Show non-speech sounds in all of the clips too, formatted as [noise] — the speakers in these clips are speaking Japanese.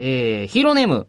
えー、ヒーローネーム、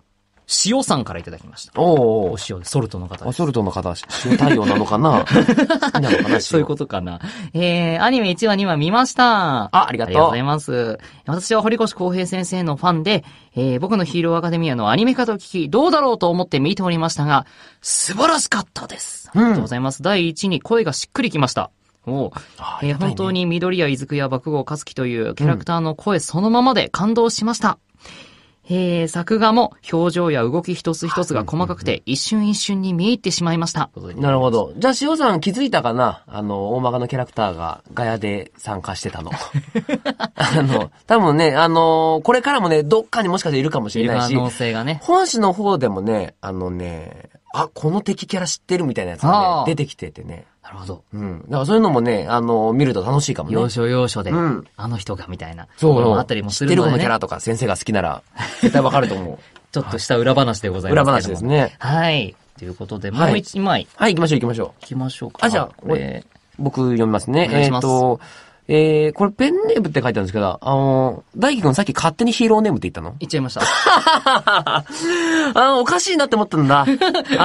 塩さんからいただきました。おおお塩で、ソルトの方です。ソルトの方、塩対応なのかな [laughs] なのかなそういうことかな。えー、アニメ1話2話見ました。あ、ありがとう。ありがとうございます。私は堀越康平先生のファンで、えー、僕のヒーローアカデミアのアニメ化と聞き、どうだろうと思って見ておりましたが、素晴らしかったです。ありがとうございます。第1に声がしっくりきました。おえーね、本当に緑谷伊豆や爆豪すきというキャラクターの声そのままで感動しました。うんえー、作画も表情や動き一つ一つが細かくて、一瞬一瞬に見入ってしまいました。なるほど。じゃあ、塩さん気づいたかなあの、大まかのキャラクターがガヤで参加してたの。[laughs] あの、多分ね、あの、これからもね、どっかにもしかしているかもしれないし、可能性がね。本誌の方でもね、あのね、あ、この敵キャラ知ってるみたいなやつがね、出てきててね。なるほど。うん。だからそういうのもね、あの、見ると楽しいかもね。要所要所で、うん、あの人がみたいな。そう。あったりもするので、ね。知ってるこのキャラとか先生が好きなら、[laughs] 絶対わかると思う。ちょっとした裏話でございます裏話ですね。はい。ということで、もう一枚、はい。はい、行きましょう行きましょう。行きましょうか。あ、じゃあ、これ、僕読みますね。お願いします。えっ、ー、と、えー、これペンネームって書いてあるんですけど、あの大輝くんさっき勝手にヒーローネームって言ったの言っちゃいました。[laughs] あの、おかしいなって思ったんだ。[laughs] あ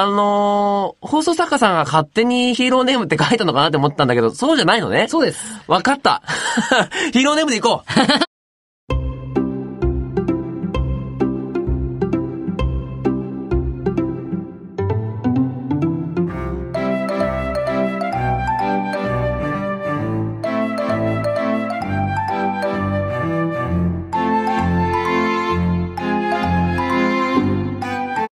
のー、放送作家さんが勝手にヒーローネームって書いたのかなって思ったんだけど、そうじゃないのね。そうです。わかった。[laughs] ヒーローネームでいこう。